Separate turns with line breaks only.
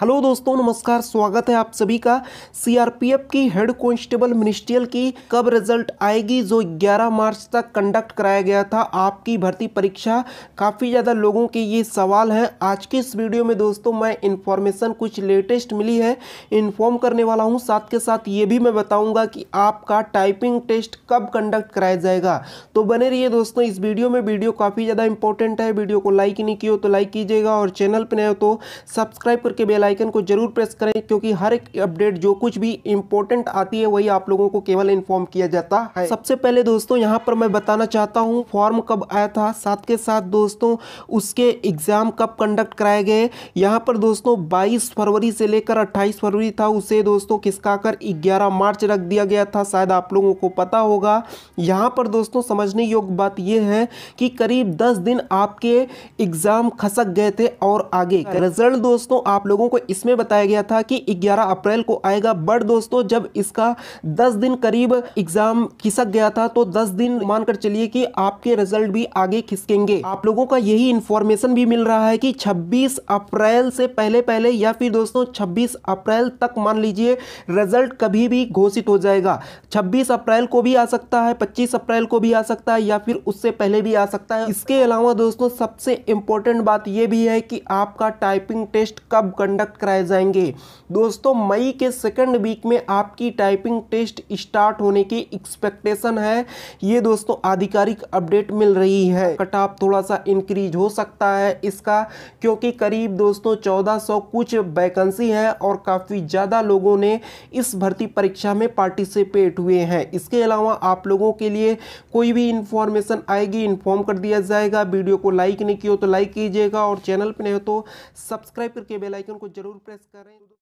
hello दोस्तों नमस्कार स्वागत है आप सभी का सीआरपीएफ की हेड कांस्टेबल मिनिस्ट्रियल की कब रिजल्ट आएगी जो 11 मार्च तक कंडक्ट कराया गया था आपकी भर्ती परीक्षा काफ़ी ज़्यादा लोगों के ये सवाल हैं आज के इस वीडियो में दोस्तों मैं इन्फॉर्मेशन कुछ लेटेस्ट मिली है इन्फॉर्म करने वाला हूँ साथ के साथ ये भी मैं बताऊँगा कि आपका टाइपिंग टेस्ट कब कंडक्ट कराया जाएगा तो बने रहिए दोस्तों इस वीडियो में वीडियो काफ़ी ज़्यादा इंपॉर्टेंट है वीडियो को लाइक नहीं किया तो लाइक कीजिएगा और चैनल पर नहीं हो तो सब्सक्राइब करके बेला आइकन को जरूर प्रेस करें क्योंकि हर एक अपडेट जो कुछ भी इंपॉर्टेंट आती है वही आप लोगों को केवल इन्फॉर्म किया जाता है सबसे पहले दोस्तों यहाँ पर मैं बताना चाहता हूँ फॉर्म कब आया था साथ के साथ दोस्तों उसके एग्जाम कब कंडक्ट कराए गए यहाँ पर दोस्तों बाईस फरवरी से लेकर अट्ठाईस फरवरी था उसे दोस्तों खिसका कर ग्यारह मार्च रख दिया गया था शायद आप लोगों को पता होगा यहाँ पर दोस्तों समझने योग्य बात यह है कि करीब दस दिन आपके एग्जाम खसक गए थे और आगे रिजल्ट दोस्तों आप लोगों को इसमें बताया गया था कि 11 अप्रैल को आएगा बट दोस्तों जब इसका 10 दिन करीब एग्जाम खिसक गया था तो 10 दिन मानकर चलिए कि आपके रिजल्ट भी आगे खिसकेंगे आप लोगों का यही इंफॉर्मेशन भी मिल रहा है कि 26 अप्रैल से पहले पहले या फिर दोस्तों 26 अप्रैल तक मान लीजिए रिजल्ट कभी भी घोषित हो जाएगा छब्बीस अप्रैल को भी आ सकता है पच्चीस अप्रैल को भी आ सकता है या फिर उससे पहले भी आ सकता है इसके अलावा दोस्तों सबसे इंपॉर्टेंट बात यह भी है कि आपका टाइपिंग टेस्ट कब कंडक्ट कंडक्ट कराए जाएंगे दोस्तों मई के सेकंड वीक में आपकी टाइपिंग टेस्ट स्टार्ट होने की एक्सपेक्टेशन है ये दोस्तों आधिकारिक अपडेट मिल रही है कट ऑफ थोड़ा सा इंक्रीज हो सकता है इसका क्योंकि करीब दोस्तों 1400 कुछ वैकेंसी है और काफ़ी ज़्यादा लोगों ने इस भर्ती परीक्षा में पार्टिसिपेट हुए हैं इसके अलावा आप लोगों के लिए कोई भी इंफॉर्मेशन आएगी इन्फॉर्म कर दिया जाएगा वीडियो को लाइक नहीं किया तो लाइक कीजिएगा और चैनल पर नहीं हो तो सब्सक्राइब करके बेलाइकन को जरूर प्रेस करें